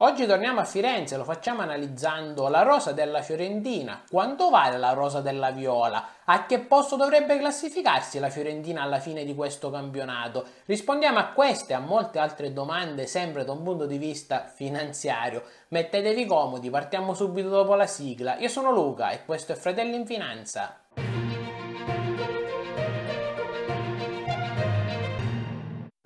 Oggi torniamo a Firenze, lo facciamo analizzando la rosa della Fiorentina. Quanto vale la rosa della Viola? A che posto dovrebbe classificarsi la Fiorentina alla fine di questo campionato? Rispondiamo a queste e a molte altre domande sempre da un punto di vista finanziario. Mettetevi comodi, partiamo subito dopo la sigla. Io sono Luca e questo è Fratelli in Finanza.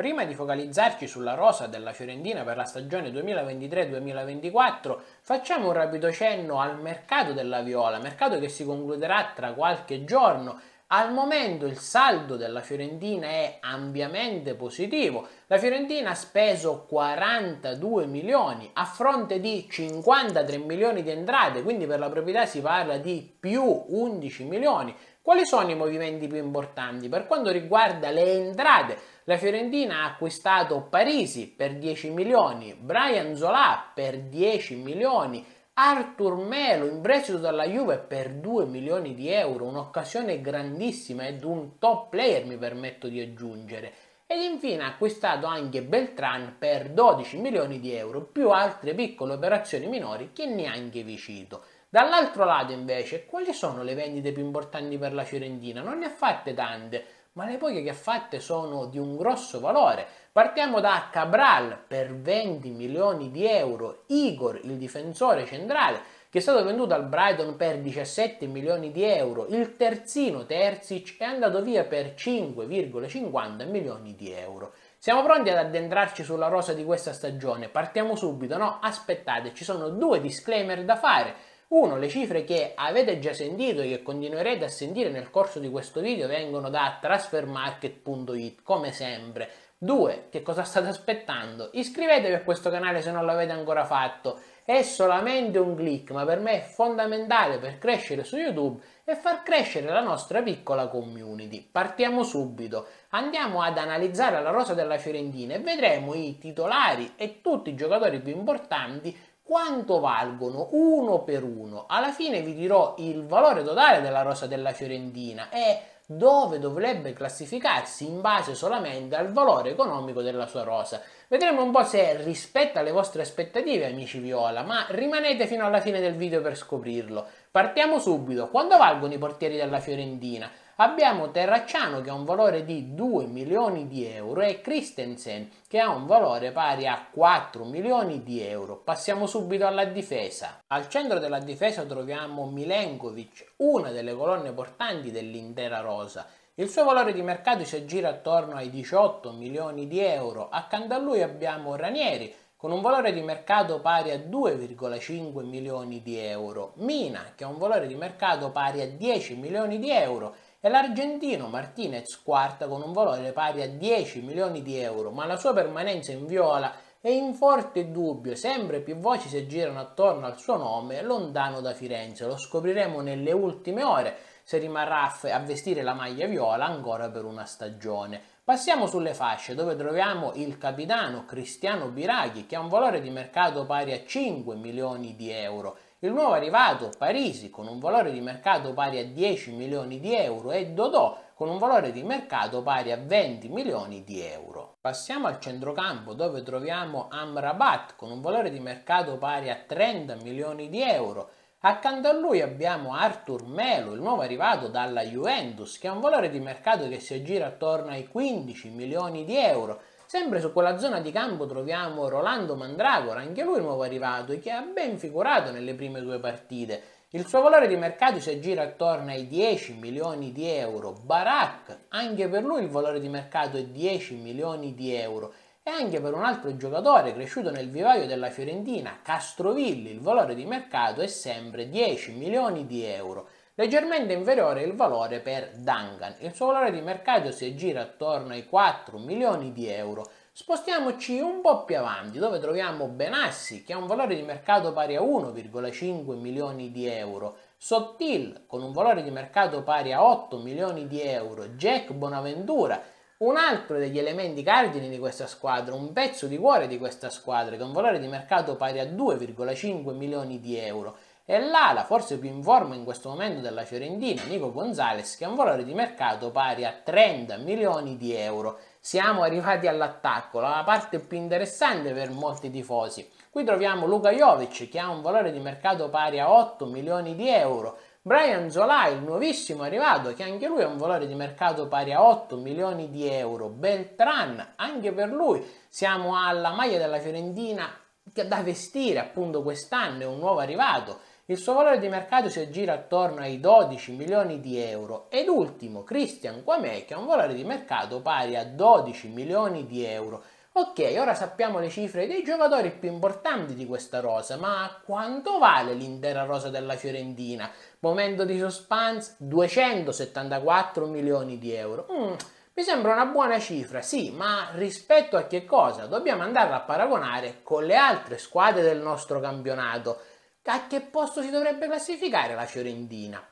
Prima di focalizzarci sulla rosa della Fiorentina per la stagione 2023-2024, facciamo un rapido cenno al mercato della Viola, mercato che si concluderà tra qualche giorno. Al momento il saldo della Fiorentina è ampiamente positivo. La Fiorentina ha speso 42 milioni a fronte di 53 milioni di entrate, quindi per la proprietà si parla di più 11 milioni. Quali sono i movimenti più importanti? Per quanto riguarda le entrate, la Fiorentina ha acquistato Parisi per 10 milioni, Brian Zola per 10 milioni, Artur Melo in prestito dalla Juve per 2 milioni di euro, un'occasione grandissima ed un top player mi permetto di aggiungere. Ed infine ha acquistato anche Beltran per 12 milioni di euro, più altre piccole operazioni minori che neanche vi cito. Dall'altro lato invece, quali sono le vendite più importanti per la Fiorentina? Non ne ha fatte tante, ma le poche che ha fatte sono di un grosso valore. Partiamo da Cabral per 20 milioni di euro, Igor il difensore centrale che è stato venduto al Brighton per 17 milioni di euro, il terzino Terzic è andato via per 5,50 milioni di euro. Siamo pronti ad addentrarci sulla rosa di questa stagione, partiamo subito, no? Aspettate, ci sono due disclaimer da fare. Uno, le cifre che avete già sentito e che continuerete a sentire nel corso di questo video vengono da transfermarket.it, come sempre. Due, che cosa state aspettando? Iscrivetevi a questo canale se non l'avete ancora fatto. È solamente un click, ma per me è fondamentale per crescere su YouTube e far crescere la nostra piccola community. Partiamo subito. Andiamo ad analizzare la rosa della Fiorentina e vedremo i titolari e tutti i giocatori più importanti quanto valgono uno per uno. Alla fine vi dirò il valore totale della rosa della Fiorentina e dove dovrebbe classificarsi in base solamente al valore economico della sua rosa. Vedremo un po' se rispetta le vostre aspettative amici Viola, ma rimanete fino alla fine del video per scoprirlo. Partiamo subito, quando valgono i portieri della Fiorentina? Abbiamo Terracciano che ha un valore di 2 milioni di euro e Christensen che ha un valore pari a 4 milioni di euro. Passiamo subito alla difesa. Al centro della difesa troviamo Milenkovic, una delle colonne portanti dell'intera rosa. Il suo valore di mercato si aggira attorno ai 18 milioni di euro. Accanto a lui abbiamo Ranieri con un valore di mercato pari a 2,5 milioni di euro, Mina che ha un valore di mercato pari a 10 milioni di euro e l'argentino Martinez quarta con un valore pari a 10 milioni di euro, ma la sua permanenza in viola è in forte dubbio, sempre più voci si girano attorno al suo nome lontano da Firenze, lo scopriremo nelle ultime ore se rimarrà a vestire la maglia viola ancora per una stagione. Passiamo sulle fasce dove troviamo il capitano Cristiano Biraghi che ha un valore di mercato pari a 5 milioni di euro il nuovo arrivato Parisi con un valore di mercato pari a 10 milioni di euro e Dodò con un valore di mercato pari a 20 milioni di euro. Passiamo al centrocampo dove troviamo Amrabat con un valore di mercato pari a 30 milioni di euro. Accanto a lui abbiamo Arthur Melo, il nuovo arrivato dalla Juventus, che ha un valore di mercato che si aggira attorno ai 15 milioni di euro Sempre su quella zona di campo troviamo Rolando Mandragora, anche lui nuovo arrivato, e che ha ben figurato nelle prime due partite. Il suo valore di mercato si aggira attorno ai 10 milioni di euro. Barak, anche per lui il valore di mercato è 10 milioni di euro. E anche per un altro giocatore cresciuto nel vivaio della Fiorentina, Castrovilli, il valore di mercato è sempre 10 milioni di euro. Leggermente inferiore il valore per Dangan, il suo valore di mercato si aggira attorno ai 4 milioni di euro. Spostiamoci un po' più avanti dove troviamo Benassi che ha un valore di mercato pari a 1,5 milioni di euro, Sottil con un valore di mercato pari a 8 milioni di euro, Jack Bonaventura un altro degli elementi cardini di questa squadra, un pezzo di cuore di questa squadra che ha un valore di mercato pari a 2,5 milioni di euro e l'ala forse più in forma in questo momento della Fiorentina, Nico Gonzalez, che ha un valore di mercato pari a 30 milioni di euro. Siamo arrivati all'attacco, la parte più interessante per molti tifosi. Qui troviamo Luka Jovic che ha un valore di mercato pari a 8 milioni di euro, Brian Zola, il nuovissimo arrivato, che anche lui ha un valore di mercato pari a 8 milioni di euro. Beltran, anche per lui, siamo alla maglia della Fiorentina da vestire appunto quest'anno, è un nuovo arrivato il suo valore di mercato si aggira attorno ai 12 milioni di euro ed ultimo Christian Quame che ha un valore di mercato pari a 12 milioni di euro. Ok, ora sappiamo le cifre dei giocatori più importanti di questa rosa, ma quanto vale l'intera rosa della Fiorentina? Momento di suspense, 274 milioni di euro. Mm, mi sembra una buona cifra, sì, ma rispetto a che cosa? Dobbiamo andarla a paragonare con le altre squadre del nostro campionato. A che posto si dovrebbe classificare la Fiorentina?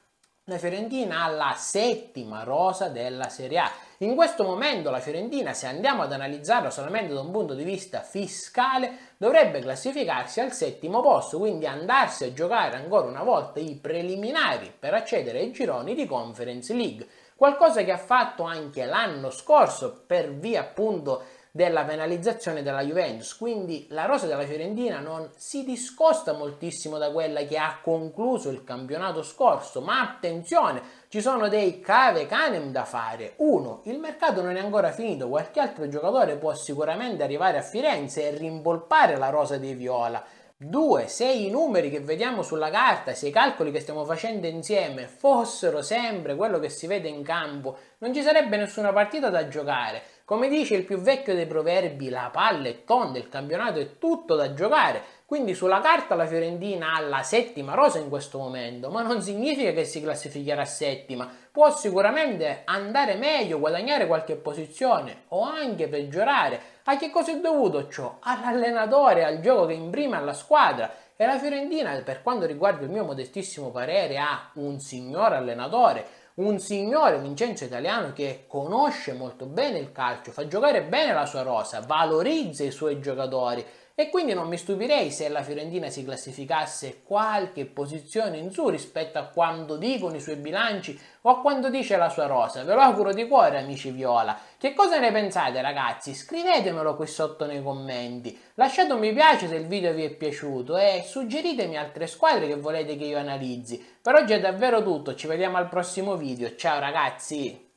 La Fiorentina ha la settima rosa della Serie A. In questo momento la Fiorentina, se andiamo ad analizzarla solamente da un punto di vista fiscale, dovrebbe classificarsi al settimo posto, quindi andarsi a giocare ancora una volta i preliminari per accedere ai gironi di Conference League. Qualcosa che ha fatto anche l'anno scorso per via appunto della penalizzazione della Juventus. Quindi la rosa della Fiorentina non si discosta moltissimo da quella che ha concluso il campionato scorso, ma attenzione, ci sono dei cave canem da fare. Uno, il mercato non è ancora finito, qualche altro giocatore può sicuramente arrivare a Firenze e rimpolpare la rosa dei Viola. 2. Se i numeri che vediamo sulla carta, se i calcoli che stiamo facendo insieme fossero sempre quello che si vede in campo, non ci sarebbe nessuna partita da giocare. Come dice il più vecchio dei proverbi, la palla è tonda, il campionato è tutto da giocare. Quindi sulla carta la Fiorentina ha la settima rosa in questo momento, ma non significa che si classificherà settima. Può sicuramente andare meglio, guadagnare qualche posizione o anche peggiorare. A che cosa è dovuto ciò? All'allenatore, al gioco che imprime alla squadra. E la Fiorentina, per quanto riguarda il mio modestissimo parere, ha un signor allenatore un signore Vincenzo Italiano che conosce molto bene il calcio, fa giocare bene la sua rosa, valorizza i suoi giocatori, e quindi non mi stupirei se la Fiorentina si classificasse qualche posizione in su rispetto a quando dicono i suoi bilanci o a quando dice la sua rosa. Ve lo auguro di cuore amici Viola. Che cosa ne pensate ragazzi? Scrivetemelo qui sotto nei commenti. Lasciate un mi piace se il video vi è piaciuto e suggeritemi altre squadre che volete che io analizzi. Per oggi è davvero tutto, ci vediamo al prossimo video. Ciao ragazzi!